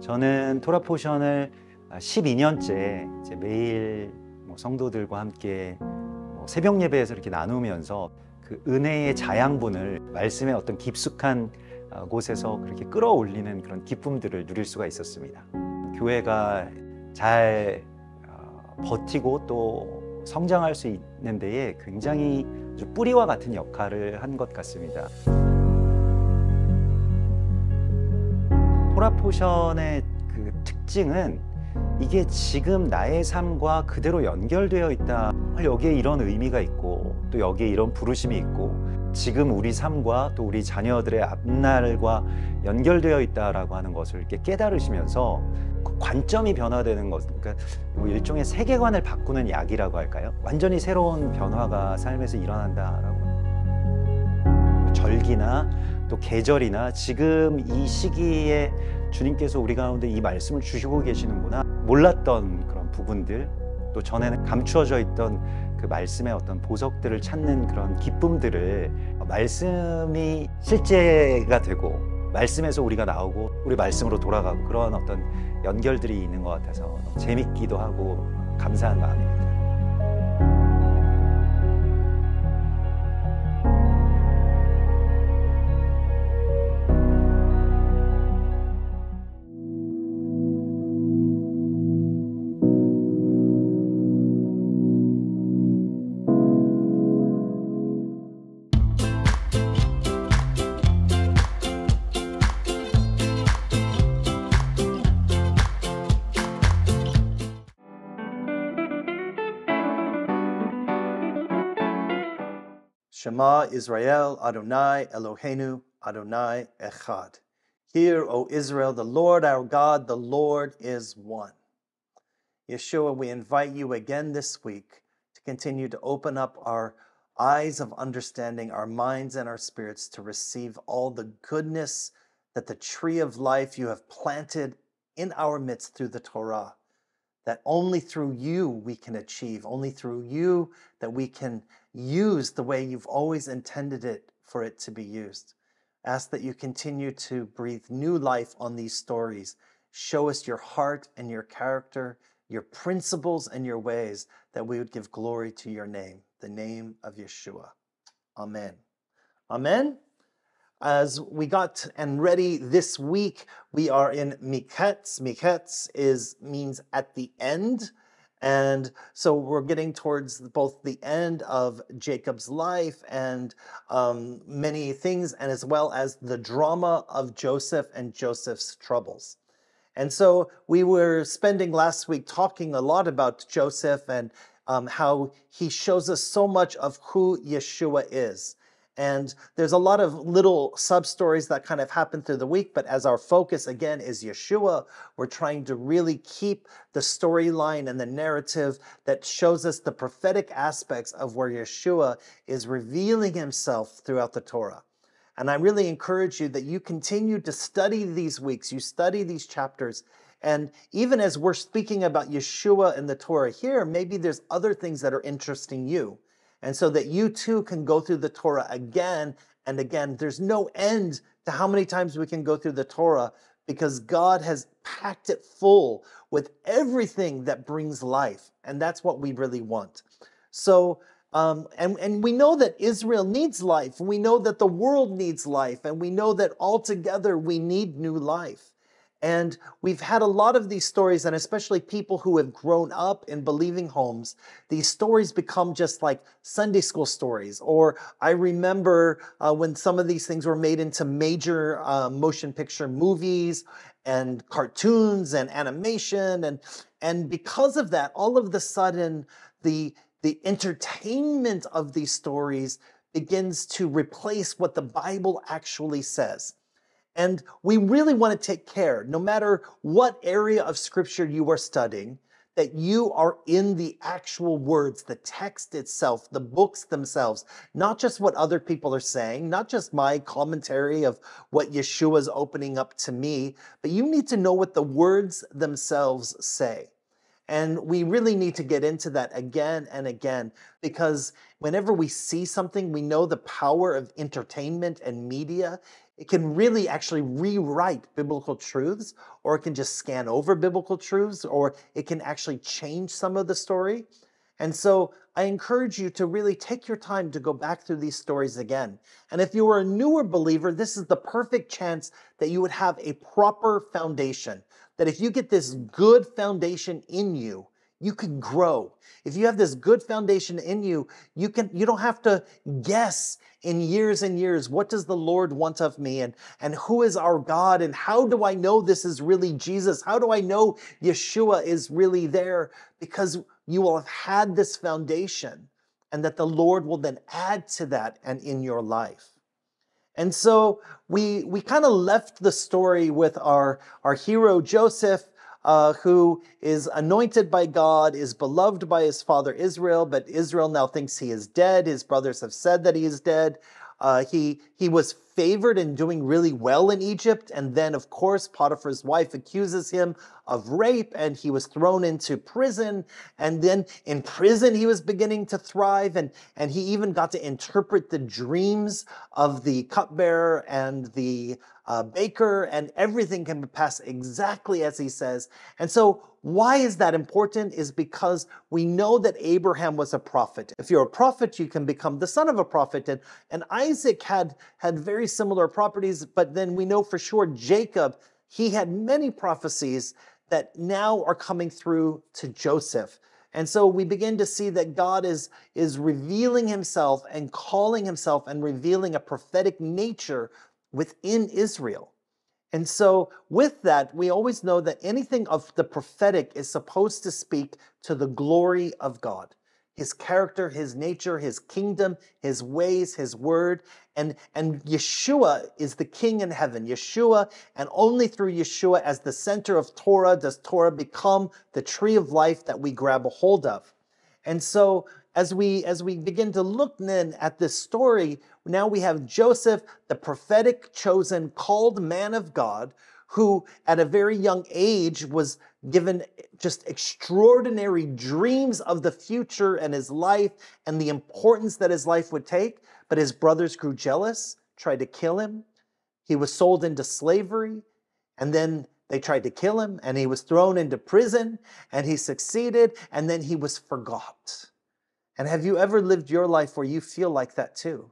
저는 토라포션을 12년째 아, 이제 매일 뭐 성도들과 함께 뭐 새벽 예배에서 이렇게 나누면서 그 은혜의 자양분을 말씀의 어떤 깊숙한 아, 곳에서 그렇게 끌어올리는 그런 기쁨들을 누릴 수가 있었습니다. 교회가 잘 아, 버티고 또 성장할 수 있는 데에 굉장히 뿌리와 같은 역할을 한 것 같습니다. 보라 포션의 그 특징은 이게 지금 나의 삶과 그대로 연결되어 있다. 여기에 이런 의미가 있고 또 여기에 이런 부르심이 있고 지금 우리 삶과 또 우리 자녀들의 앞날과 연결되어 있다라고 하는 것을 이렇게 깨달으시면서 그 관점이 변화되는 것, 그러니까 뭐 일종의 세계관을 바꾸는 약이라고 할까요? 완전히 새로운 변화가 삶에서 일어난다라고. 절기나 또 계절이나 지금 이 시기에 주님께서 우리 가운데 이 말씀을 주시고 계시는구나 몰랐던 그런 부분들 또 전에는 감추어져 있던 그 말씀의 어떤 보석들을 찾는 그런 기쁨들을 말씀이 실제가 되고 말씀에서 우리가 나오고 우리 말씀으로 돌아가고 그런 어떤 연결들이 있는 것 같아서 재밌기도 하고 감사한 마음입니다. Shema Israel, Adonai Eloheinu, Adonai Echad. Hear, O Israel, the Lord our God, the Lord is one. Yeshua, we invite you again this week to continue to open up our eyes of understanding, our minds and our spirits to receive all the goodness that the tree of life you have planted in our midst through the Torah, that only through you we can achieve, only through you that we can used the way you've always intended it for it to be used. Ask that you continue to breathe new life on these stories. Show us your heart and your character, your principles and your ways, that we would give glory to your name, the name of Yeshua. Amen. Amen. As we got and ready this week, we are in Miketz. Miketz is means at the end. And so we're getting towards both the end of Jacob's life and um, many things, and as well as the drama of Joseph and Joseph's troubles. And so we were spending last week talking a lot about Joseph and um, how he shows us so much of who Yeshua is. And there's a lot of little sub stories that kind of happen through the week. But as our focus again is Yeshua, we're trying to really keep the storyline and the narrative that shows us the prophetic aspects of where Yeshua is revealing himself throughout the Torah. And I really encourage you that you continue to study these weeks, you study these chapters. And even as we're speaking about Yeshua and the Torah here, maybe there's other things that are interesting you. And so that you too can go through the Torah again and again. There's no end to how many times we can go through the Torah because God has packed it full with everything that brings life. And that's what we really want. So, um, and, and we know that Israel needs life. We know that the world needs life. And we know that altogether we need new life. And we've had a lot of these stories, and especially people who have grown up in believing homes, these stories become just like Sunday school stories. Or I remember uh, when some of these things were made into major uh, motion picture movies and cartoons and animation. And, and because of that, all of the sudden, the, the entertainment of these stories begins to replace what the Bible actually says. And we really want to take care, no matter what area of scripture you are studying, that you are in the actual words, the text itself, the books themselves, not just what other people are saying, not just my commentary of what Yeshua's opening up to me, but you need to know what the words themselves say. And we really need to get into that again and again because whenever we see something, we know the power of entertainment and media. It can really actually rewrite biblical truths, or it can just scan over biblical truths, or it can actually change some of the story. And so I encourage you to really take your time to go back through these stories again. And if you are a newer believer, this is the perfect chance that you would have a proper foundation that if you get this good foundation in you, you can grow. If you have this good foundation in you, you can you don't have to guess in years and years what does the Lord want of me and and who is our God and how do I know this is really Jesus? How do I know Yeshua is really there? Because you will have had this foundation and that the Lord will then add to that and in your life. And so we, we kind of left the story with our, our hero Joseph, uh, who is anointed by God, is beloved by his father Israel, but Israel now thinks he is dead. His brothers have said that he is dead. Uh, he he was favored and doing really well in Egypt, and then of course Potiphar's wife accuses him of rape, and he was thrown into prison. And then in prison he was beginning to thrive, and and he even got to interpret the dreams of the cupbearer and the uh, baker, and everything can pass exactly as he says. And so why is that important is because we know that Abraham was a prophet. If you're a prophet, you can become the son of a prophet. And, and Isaac had, had very similar properties, but then we know for sure Jacob, he had many prophecies that now are coming through to Joseph. And so we begin to see that God is, is revealing himself and calling himself and revealing a prophetic nature within Israel. And so, with that, we always know that anything of the prophetic is supposed to speak to the glory of God his character, his nature, his kingdom, his ways, his word. And, and Yeshua is the king in heaven. Yeshua, and only through Yeshua as the center of Torah does Torah become the tree of life that we grab a hold of. And so as we as we begin to look then at this story, now we have Joseph, the prophetic chosen called man of God, who at a very young age was given just extraordinary dreams of the future and his life and the importance that his life would take, but his brothers grew jealous, tried to kill him. He was sold into slavery and then they tried to kill him and he was thrown into prison and he succeeded and then he was forgot. And have you ever lived your life where you feel like that too?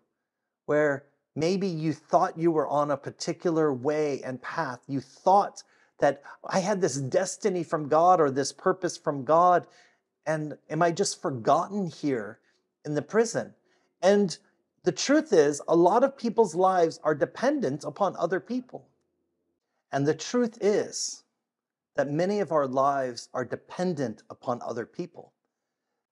Where maybe you thought you were on a particular way and path. You thought that I had this destiny from God or this purpose from God. And am I just forgotten here in the prison? And the truth is, a lot of people's lives are dependent upon other people. And the truth is that many of our lives are dependent upon other people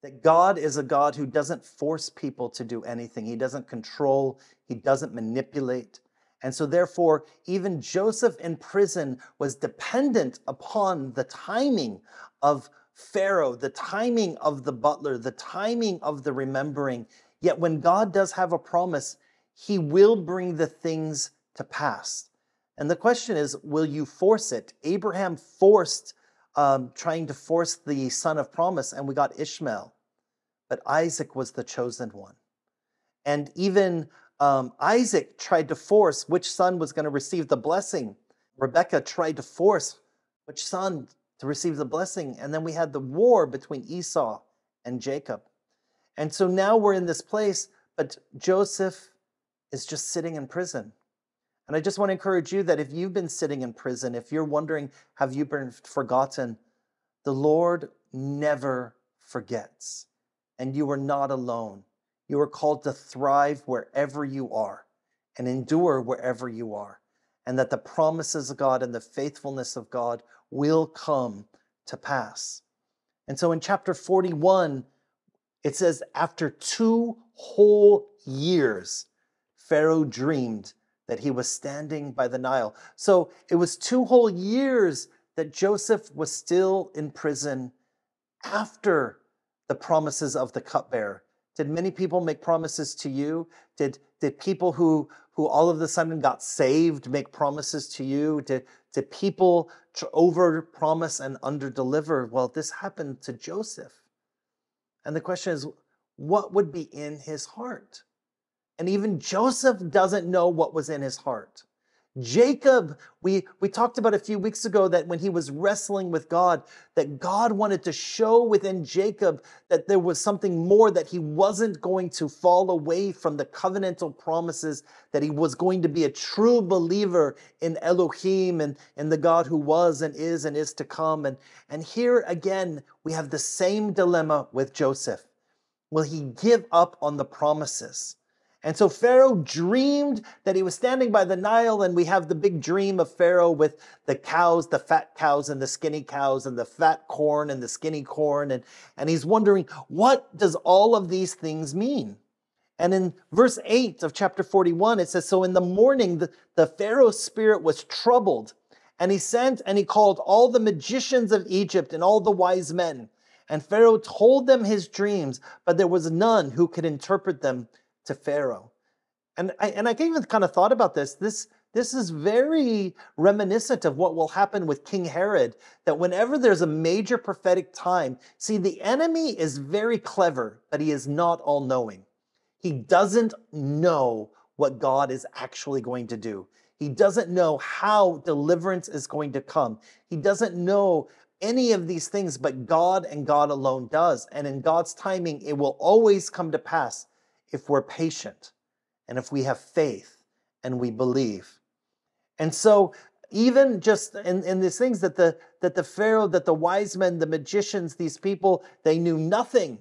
that God is a God who doesn't force people to do anything, He doesn't control, He doesn't manipulate. And so, therefore, even Joseph in prison was dependent upon the timing of Pharaoh, the timing of the butler, the timing of the remembering. Yet, when God does have a promise, He will bring the things to pass. And the question is, will you force it? Abraham forced um, trying to force the son of promise, and we got Ishmael but Isaac was the chosen one. And even um, Isaac tried to force which son was going to receive the blessing. Rebecca tried to force which son to receive the blessing. And then we had the war between Esau and Jacob. And so now we're in this place, but Joseph is just sitting in prison. And I just want to encourage you that if you've been sitting in prison, if you're wondering, have you been forgotten? The Lord never forgets and you are not alone. You are called to thrive wherever you are and endure wherever you are, and that the promises of God and the faithfulness of God will come to pass. And so in chapter 41, it says, after two whole years, Pharaoh dreamed that he was standing by the Nile. So it was two whole years that Joseph was still in prison after the promises of the cupbearer? Did many people make promises to you? Did, did people who, who all of a sudden got saved make promises to you? Did, did people over promise and under deliver? Well, this happened to Joseph. And the question is, what would be in his heart? And even Joseph doesn't know what was in his heart. Jacob, we, we talked about a few weeks ago that when he was wrestling with God, that God wanted to show within Jacob that there was something more, that he wasn't going to fall away from the covenantal promises, that he was going to be a true believer in Elohim and, and the God who was and is and is to come. And, and here again, we have the same dilemma with Joseph. Will he give up on the promises? And so Pharaoh dreamed that he was standing by the Nile, and we have the big dream of Pharaoh with the cows, the fat cows and the skinny cows, and the fat corn and the skinny corn. And, and he's wondering, what does all of these things mean? And in verse 8 of chapter 41, it says, So in the morning, the, the Pharaoh's spirit was troubled, and he sent and he called all the magicians of Egypt and all the wise men. And Pharaoh told them his dreams, but there was none who could interpret them to Pharaoh. And I, and I even kind of thought about this. This this is very reminiscent of what will happen with King Herod, that whenever there's a major prophetic time, see, the enemy is very clever, but he is not all knowing. He doesn't know what God is actually going to do. He doesn't know how deliverance is going to come. He doesn't know any of these things, but God and God alone does. And in God's timing, it will always come to pass if we're patient and if we have faith and we believe. And so even just in, in these things that the that the Pharaoh, that the wise men, the magicians, these people, they knew nothing.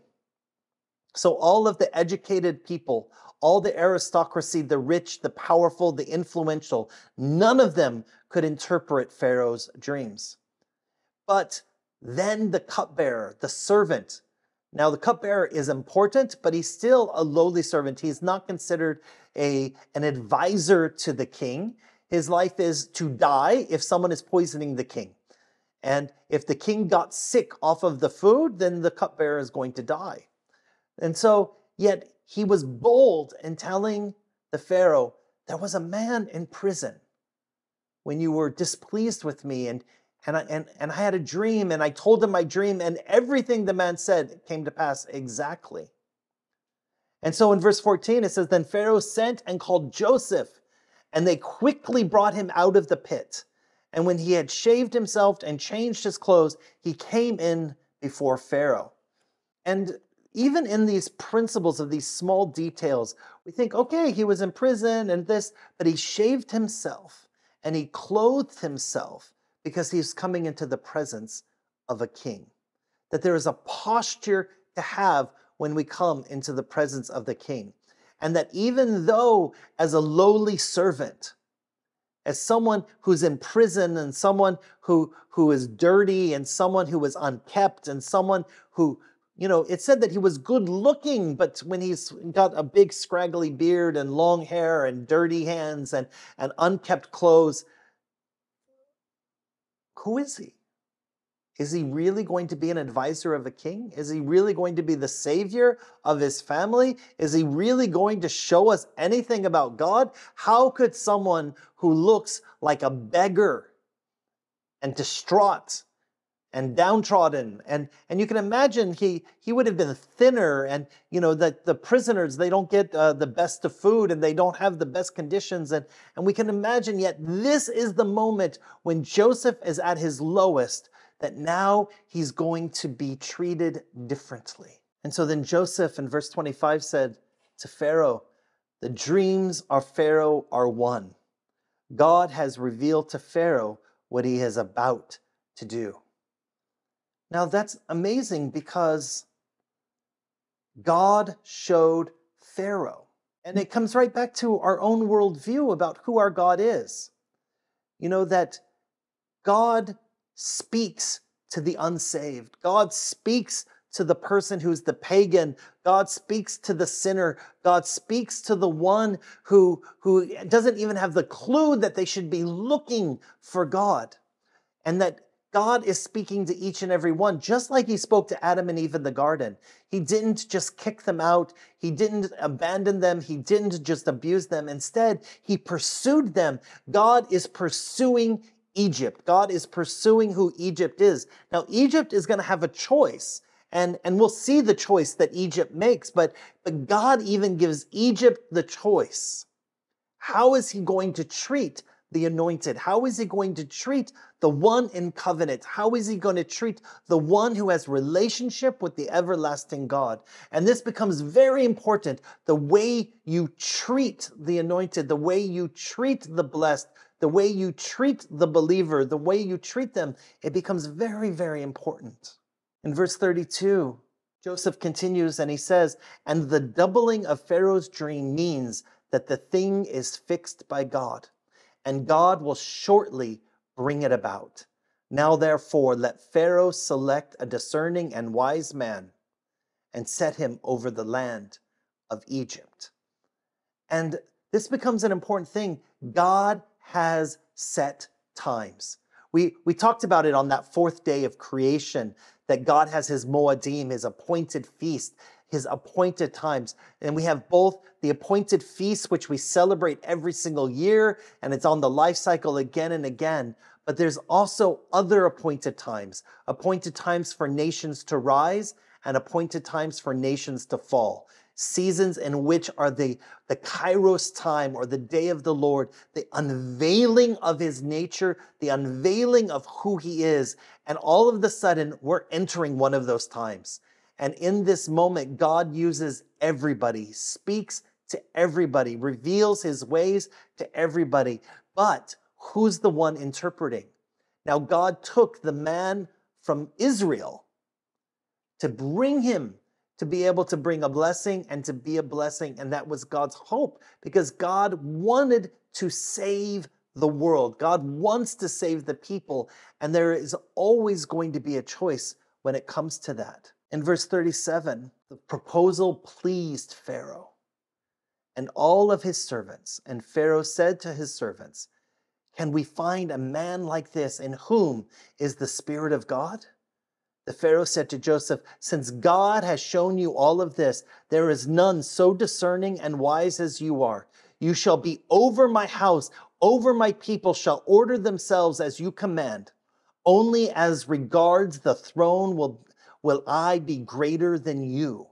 So all of the educated people, all the aristocracy, the rich, the powerful, the influential, none of them could interpret Pharaoh's dreams. But then the cupbearer, the servant, now, the cupbearer is important, but he's still a lowly servant. He's not considered a, an advisor to the king. His life is to die if someone is poisoning the king. And if the king got sick off of the food, then the cupbearer is going to die. And so, yet he was bold in telling the Pharaoh, There was a man in prison when you were displeased with me and and I, and, and I had a dream and I told him my dream and everything the man said came to pass exactly. And so in verse 14 it says then Pharaoh sent and called Joseph and they quickly brought him out of the pit. And when he had shaved himself and changed his clothes, he came in before Pharaoh. And even in these principles of these small details, we think, okay, he was in prison and this, but he shaved himself and he clothed himself because he's coming into the presence of a king. That there is a posture to have when we come into the presence of the king. And that even though, as a lowly servant, as someone who's in prison and someone who, who is dirty and someone who is unkept and someone who, you know, it said that he was good looking, but when he's got a big scraggly beard and long hair and dirty hands and, and unkept clothes, who is he? Is he really going to be an advisor of a king? Is he really going to be the savior of his family? Is he really going to show us anything about God? How could someone who looks like a beggar and distraught and downtrodden. And, and you can imagine he, he would have been thinner and, you know, that the prisoners, they don't get uh, the best of food and they don't have the best conditions. And, and we can imagine yet this is the moment when Joseph is at his lowest, that now he's going to be treated differently. And so then Joseph in verse 25 said to Pharaoh, the dreams of Pharaoh are one. God has revealed to Pharaoh what he is about to do. Now that's amazing because God showed Pharaoh. And it comes right back to our own worldview about who our God is. You know, that God speaks to the unsaved, God speaks to the person who's the pagan. God speaks to the sinner. God speaks to the one who, who doesn't even have the clue that they should be looking for God. And that God is speaking to each and every one, just like he spoke to Adam and Eve in the garden. He didn't just kick them out. He didn't abandon them. He didn't just abuse them. Instead, he pursued them. God is pursuing Egypt. God is pursuing who Egypt is. Now, Egypt is going to have a choice. And, and we'll see the choice that Egypt makes, but, but God even gives Egypt the choice. How is he going to treat the anointed? How is he going to treat the one in covenant? How is he going to treat the one who has relationship with the everlasting God? And this becomes very important. The way you treat the anointed, the way you treat the blessed, the way you treat the believer, the way you treat them, it becomes very, very important. In verse 32, Joseph continues and he says, And the doubling of Pharaoh's dream means that the thing is fixed by God and God will shortly bring it about. Now, therefore, let Pharaoh select a discerning and wise man and set him over the land of Egypt. And this becomes an important thing. God has set times. We, we talked about it on that fourth day of creation that God has his Moedim, his appointed feast his appointed times. And we have both the appointed feast, which we celebrate every single year, and it's on the life cycle again and again. But there's also other appointed times, appointed times for nations to rise and appointed times for nations to fall. Seasons in which are the, the kairos time or the day of the Lord, the unveiling of his nature, the unveiling of who he is. And all of the sudden, we're entering one of those times. And in this moment, God uses everybody, speaks to everybody, reveals his ways to everybody. But who's the one interpreting? Now, God took the man from Israel to bring him to be able to bring a blessing and to be a blessing. And that was God's hope because God wanted to save the world. God wants to save the people. And there is always going to be a choice when it comes to that. In verse 37, the proposal pleased Pharaoh and all of his servants. And Pharaoh said to his servants, Can we find a man like this in whom is the Spirit of God? The Pharaoh said to Joseph, Since God has shown you all of this, there is none so discerning and wise as you are. You shall be over my house, over my people shall order themselves as you command. Only as regards the throne will Will I be greater than you?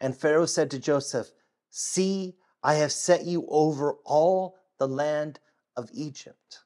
And Pharaoh said to Joseph, See, I have set you over all the land of Egypt.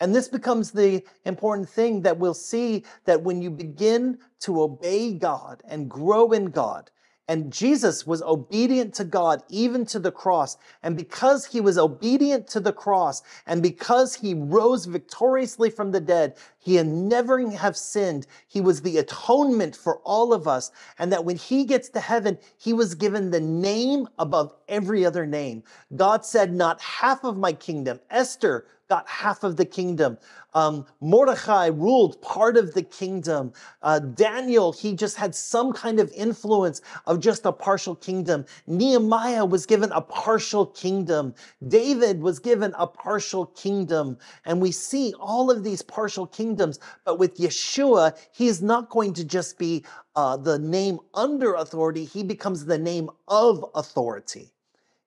And this becomes the important thing that we'll see that when you begin to obey God and grow in God, and Jesus was obedient to God, even to the cross. And because he was obedient to the cross, and because he rose victoriously from the dead, he had never have sinned. He was the atonement for all of us. And that when he gets to heaven, he was given the name above every other name. God said, Not half of my kingdom. Esther got half of the kingdom. Um, Mordecai ruled part of the kingdom. Uh, Daniel, he just had some kind of influence of just a partial kingdom. Nehemiah was given a partial kingdom. David was given a partial kingdom. And we see all of these partial kingdoms, but with Yeshua, he's not going to just be uh, the name under authority, he becomes the name of authority.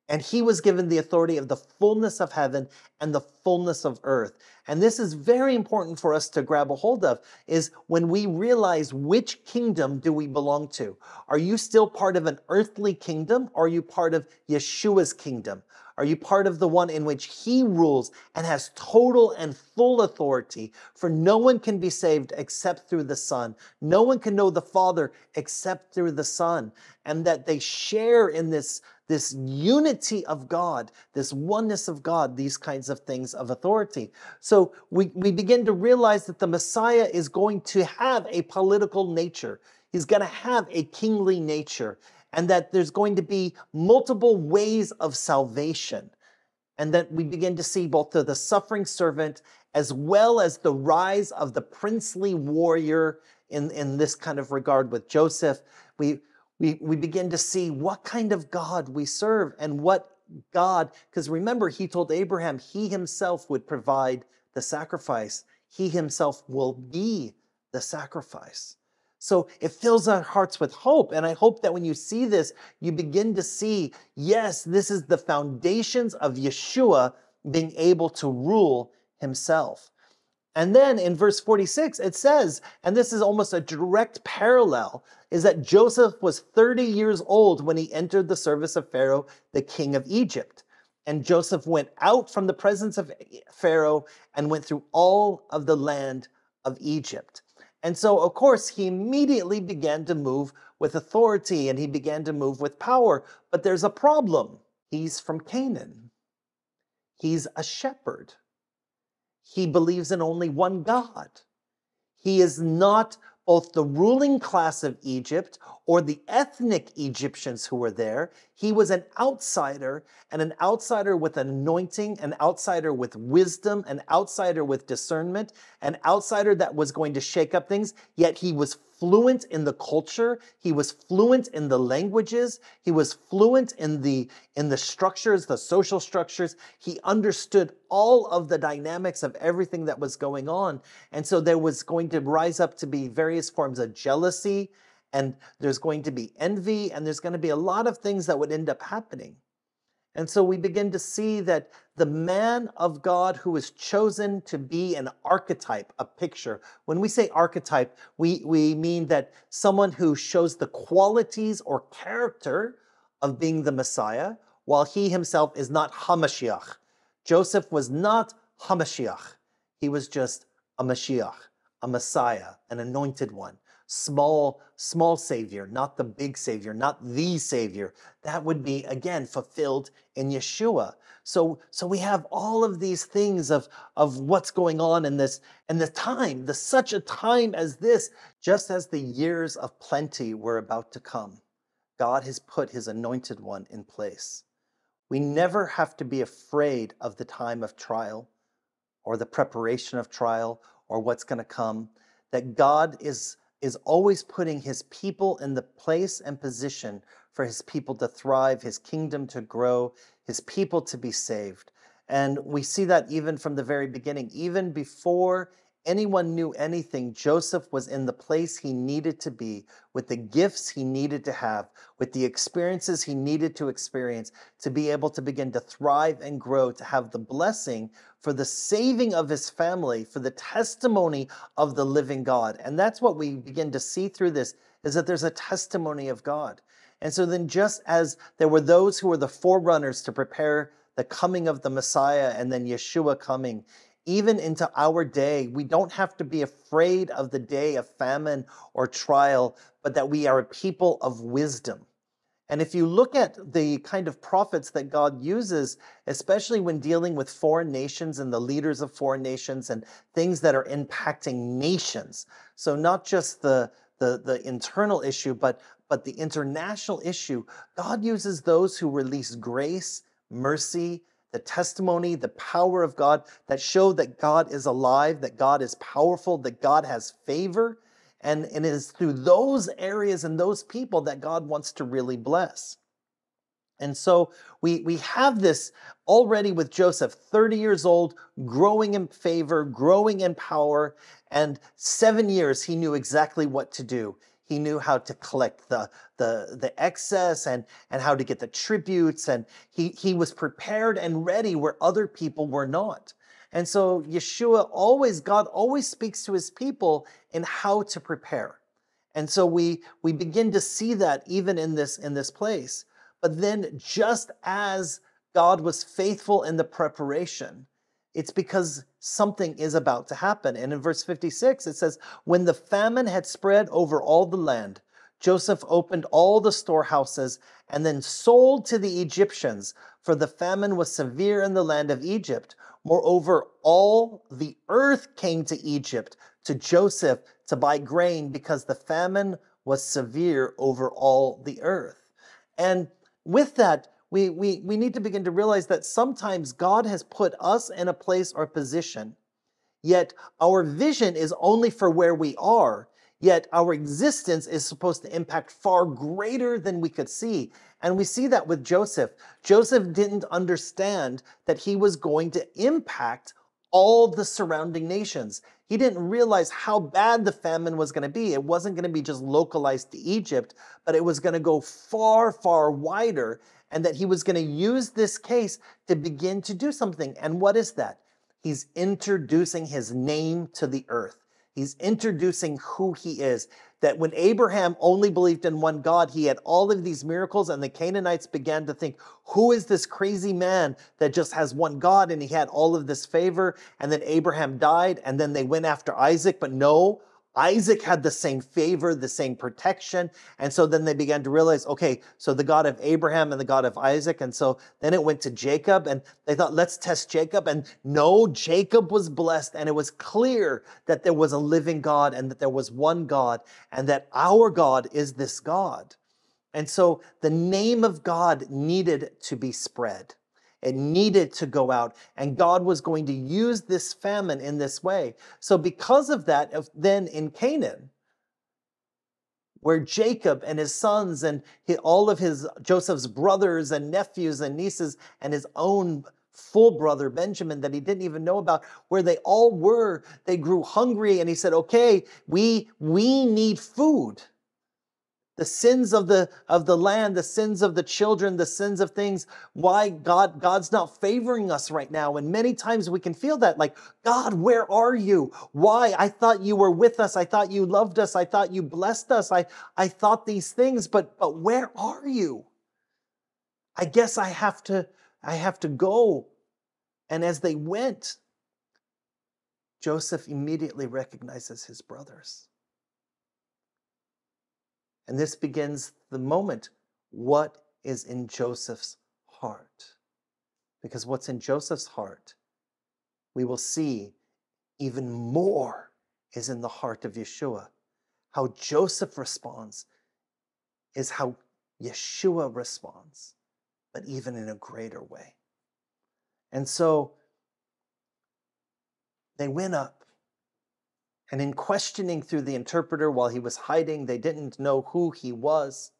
And he was given the authority of the fullness of heaven and the fullness of earth. And this is very important for us to grab a hold of is when we realize which kingdom do we belong to? Are you still part of an earthly kingdom? Or are you part of Yeshua's kingdom? Are you part of the one in which he rules and has total and full authority? For no one can be saved except through the Son. No one can know the Father except through the Son. And that they share in this this unity of God, this oneness of God, these kinds of things of authority. So we, we begin to realize that the Messiah is going to have a political nature. He's going to have a kingly nature and that there's going to be multiple ways of salvation. And that we begin to see both the, the suffering servant as well as the rise of the princely warrior in, in this kind of regard with Joseph. We, we, we begin to see what kind of God we serve and what God, because remember, he told Abraham he himself would provide the sacrifice, he himself will be the sacrifice. So it fills our hearts with hope. And I hope that when you see this, you begin to see yes, this is the foundations of Yeshua being able to rule himself. And then in verse 46, it says, and this is almost a direct parallel, is that Joseph was 30 years old when he entered the service of Pharaoh, the king of Egypt. And Joseph went out from the presence of Pharaoh and went through all of the land of Egypt. And so, of course, he immediately began to move with authority and he began to move with power. But there's a problem. He's from Canaan, he's a shepherd. He believes in only one God. He is not both the ruling class of Egypt or the ethnic Egyptians who were there. He was an outsider, and an outsider with anointing, an outsider with wisdom, an outsider with discernment, an outsider that was going to shake up things, yet he was fluent in the culture he was fluent in the languages he was fluent in the in the structures the social structures he understood all of the dynamics of everything that was going on and so there was going to rise up to be various forms of jealousy and there's going to be envy, and there's going to be a lot of things that would end up happening. And so we begin to see that the man of God who is chosen to be an archetype, a picture. When we say archetype, we, we mean that someone who shows the qualities or character of being the Messiah, while he himself is not Hamashiach. Joseph was not Hamashiach. He was just a Mashiach, a Messiah, an anointed one small, small Savior, not the big Savior, not the Savior. That would be, again, fulfilled in Yeshua. So, so we have all of these things of, of what's going on in this, and the time, the such a time as this, just as the years of plenty were about to come, God has put his anointed one in place. We never have to be afraid of the time of trial or the preparation of trial or what's going to come, that God is is always putting his people in the place and position for his people to thrive, his kingdom to grow, his people to be saved. And we see that even from the very beginning, even before anyone knew anything, Joseph was in the place he needed to be, with the gifts he needed to have, with the experiences he needed to experience to be able to begin to thrive and grow, to have the blessing for the saving of his family, for the testimony of the living God. And that's what we begin to see through this is that there's a testimony of God. And so then just as there were those who were the forerunners to prepare the coming of the Messiah and then Yeshua coming even into our day. We don't have to be afraid of the day of famine or trial, but that we are a people of wisdom. And if you look at the kind of prophets that God uses, especially when dealing with foreign nations and the leaders of foreign nations and things that are impacting nations, so not just the the, the internal issue, but but the international issue, God uses those who release grace, mercy, the testimony, the power of God that show that God is alive, that God is powerful, that God has favor. And, and it is through those areas and those people that God wants to really bless. And so we, we have this already with Joseph, 30 years old, growing in favor, growing in power. And seven years, he knew exactly what to do he knew how to collect the the the excess and and how to get the tributes and he he was prepared and ready where other people were not and so yeshua always god always speaks to his people in how to prepare and so we we begin to see that even in this in this place but then just as god was faithful in the preparation it's because something is about to happen. And in verse 56, it says, When the famine had spread over all the land, Joseph opened all the storehouses and then sold to the Egyptians, for the famine was severe in the land of Egypt. Moreover, all the earth came to Egypt to Joseph to buy grain because the famine was severe over all the earth. And with that, we, we, we need to begin to realize that sometimes God has put us in a place or position, yet our vision is only for where we are, yet our existence is supposed to impact far greater than we could see. And we see that with Joseph. Joseph didn't understand that he was going to impact all the surrounding nations. He didn't realize how bad the famine was going to be. It wasn't going to be just localized to Egypt, but it was going to go far, far wider and that he was going to use this case to begin to do something. And what is that? He's introducing his name to the earth. He's introducing who he is. That when Abraham only believed in one God, he had all of these miracles, and the Canaanites began to think, Who is this crazy man that just has one God? And he had all of this favor. And then Abraham died, and then they went after Isaac. But no, Isaac had the same favor, the same protection. And so then they began to realize, okay, so the God of Abraham and the God of Isaac. And so then it went to Jacob and they thought, let's test Jacob. And no, Jacob was blessed. And it was clear that there was a living God and that there was one God and that our God is this God. And so the name of God needed to be spread. It needed to go out. And God was going to use this famine in this way. So, because of that, then in Canaan, where Jacob and his sons and all of his Joseph's brothers and nephews and nieces and his own full brother Benjamin that he didn't even know about where they all were they grew hungry and he said okay we we need food the sins of the of the land the sins of the children the sins of things why god god's not favoring us right now and many times we can feel that like god where are you why i thought you were with us i thought you loved us i thought you blessed us i i thought these things but but where are you i guess i have to i have to go and as they went joseph immediately recognizes his brothers and this begins the moment what is in Joseph's heart. Because what's in Joseph's heart, we will see even more is in the heart of Yeshua. How Joseph responds is how Yeshua responds, but even in a greater way. And so they went up and in questioning through the interpreter while he was hiding, they didn't know who he was.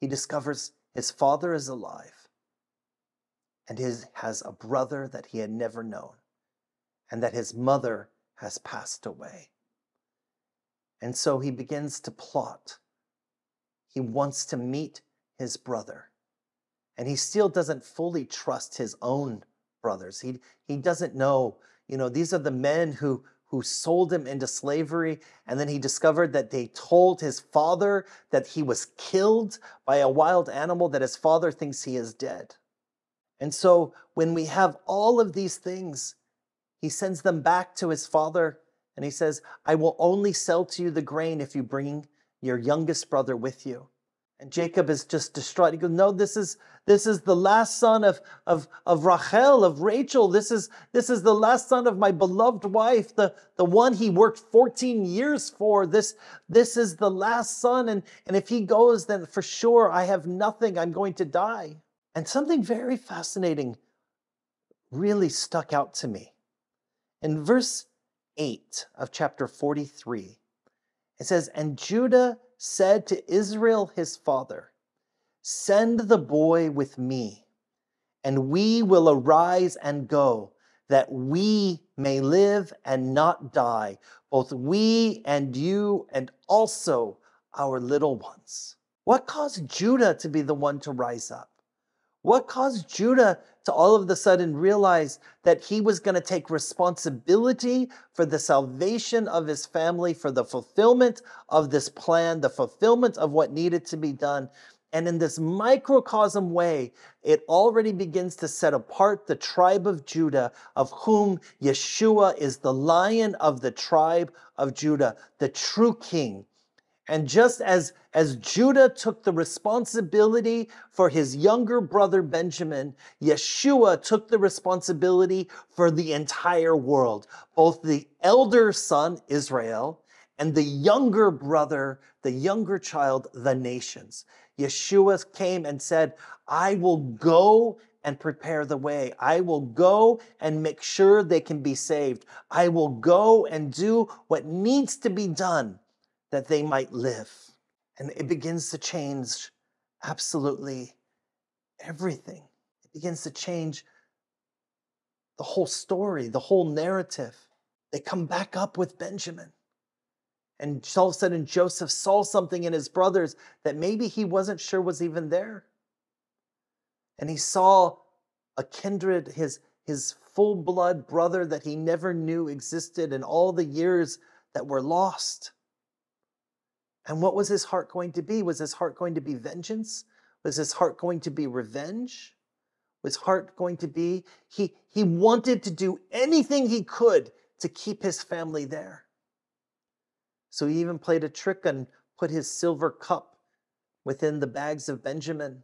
He discovers his father is alive and his, has a brother that he had never known, and that his mother has passed away. And so he begins to plot. He wants to meet his brother. And he still doesn't fully trust his own brothers. He, he doesn't know, you know, these are the men who, who sold him into slavery. And then he discovered that they told his father that he was killed by a wild animal, that his father thinks he is dead. And so when we have all of these things, he sends them back to his father and he says, I will only sell to you the grain if you bring your youngest brother with you. And Jacob is just distraught. He goes, No, this is this is the last son of, of, of Rachel, of Rachel. This is this is the last son of my beloved wife, the, the one he worked 14 years for. This this is the last son. And, and if he goes, then for sure I have nothing. I'm going to die. And something very fascinating really stuck out to me. In verse 8 of chapter 43, it says, And Judah said to Israel his father, Send the boy with me, and we will arise and go, that we may live and not die, both we and you, and also our little ones. What caused Judah to be the one to rise up? What caused Judah to all of the sudden realize that he was going to take responsibility for the salvation of his family, for the fulfillment of this plan, the fulfillment of what needed to be done. And in this microcosm way, it already begins to set apart the tribe of Judah, of whom Yeshua is the lion of the tribe of Judah, the true king, and just as, as Judah took the responsibility for his younger brother Benjamin, Yeshua took the responsibility for the entire world, both the elder son, Israel, and the younger brother, the younger child, the nations. Yeshua came and said, I will go and prepare the way. I will go and make sure they can be saved. I will go and do what needs to be done that they might live. And it mm. begins to change absolutely everything. It begins to change the whole story, the whole narrative. They come back up with Benjamin. And all of a sudden, Joseph saw something in his brothers that maybe he wasn't sure was even there. And he saw a kindred, his, his full blood brother that he never knew existed in all the years that were lost. And what was his heart going to be? Was his heart going to be vengeance? Was his heart going to be revenge? Was heart going to be he he wanted to do anything he could to keep his family there. So he even played a trick and put his silver cup within the bags of Benjamin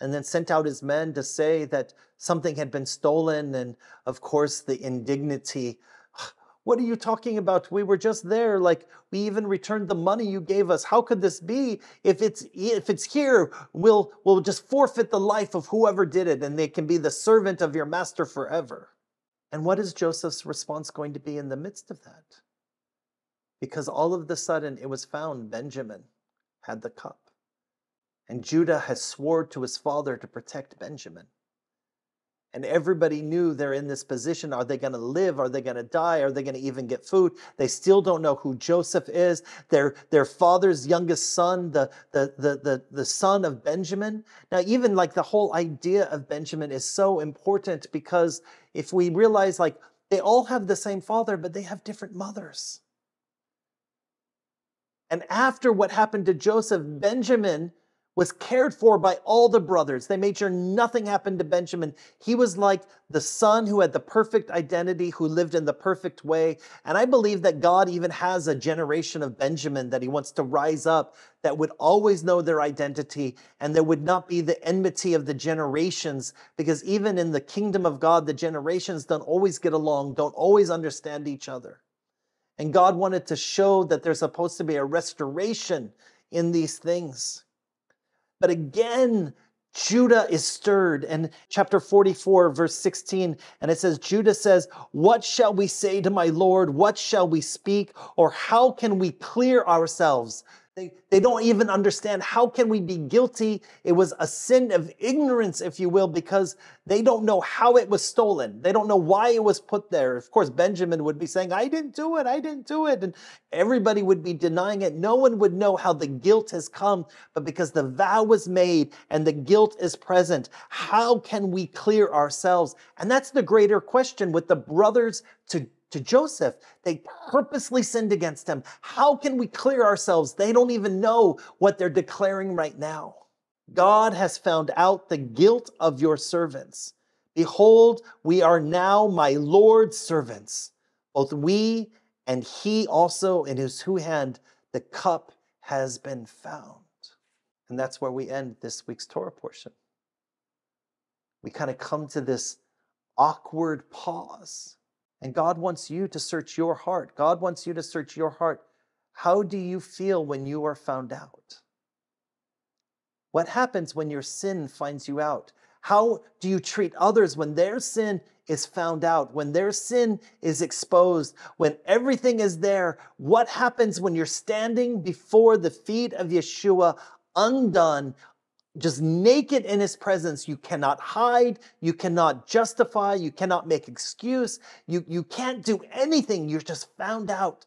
and then sent out his men to say that something had been stolen and of course the indignity what are you talking about? We were just there. Like we even returned the money you gave us. How could this be? If it's if it's here, we'll we'll just forfeit the life of whoever did it, and they can be the servant of your master forever. And what is Joseph's response going to be in the midst of that? Because all of the sudden it was found Benjamin had the cup. And Judah has swore to his father to protect Benjamin and everybody knew they're in this position. Are they going to live? Are they going to die? Are they going to even get food? They still don't know who Joseph is. Their their father's youngest son, the the the the, the son of Benjamin. Now, even like the whole idea of Benjamin is so important because if we realize like they all have the same father, but they have different mothers. And after what happened to Joseph, Benjamin was cared for by all the brothers. They made sure nothing happened to Benjamin. He was like the son who had the perfect identity, who lived in the perfect way. And I believe that God even has a generation of Benjamin that he wants to rise up that would always know their identity and there would not be the enmity of the generations because even in the kingdom of God, the generations don't always get along, don't always understand each other. And God wanted to show that there's supposed to be a restoration in these things. But again, Judah is stirred. And chapter 44, verse 16, and it says, Judah says, What shall we say to my Lord? What shall we speak? Or how can we clear ourselves? They, they don't even understand how can we be guilty it was a sin of ignorance if you will because they don't know how it was stolen they don't know why it was put there of course benjamin would be saying i didn't do it i didn't do it and everybody would be denying it no one would know how the guilt has come but because the vow was made and the guilt is present how can we clear ourselves and that's the greater question with the brothers to to Joseph. They purposely sinned against him. How can we clear ourselves? They don't even know what they're declaring right now. God has found out the guilt of your servants. Behold, we are now my Lord's servants, both we and he also, in his who hand the cup has been found. And that's where we end this week's Torah portion. We kind of come to this awkward pause and God wants you to search your heart. God wants you to search your heart. How do you feel when you are found out? What happens when your sin finds you out? How do you treat others when their sin is found out, when their sin is exposed, when everything is there? What happens when you're standing before the feet of Yeshua, undone, just naked in his presence. You cannot hide. You cannot justify. You cannot make excuse. You, you can't do anything. You're just found out.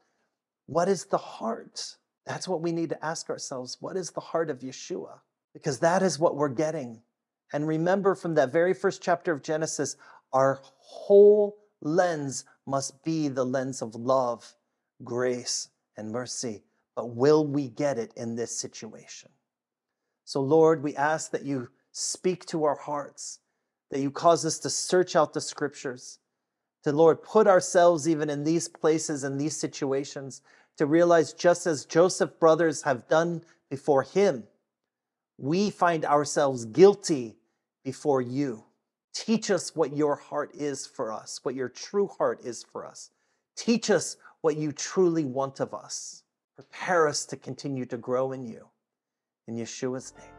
What is the heart? That's what we need to ask ourselves. What is the heart of Yeshua? Because that is what we're getting. And remember from that very first chapter of Genesis, our whole lens must be the lens of love, grace, and mercy. But will we get it in this situation? So, Lord, we ask that you speak to our hearts, that you cause us to search out the scriptures, to, Lord, put ourselves even in these places and these situations, to realize just as Joseph's brothers have done before him, we find ourselves guilty before you. Teach us what your heart is for us, what your true heart is for us. Teach us what you truly want of us. Prepare us to continue to grow in you in Yeshua's name.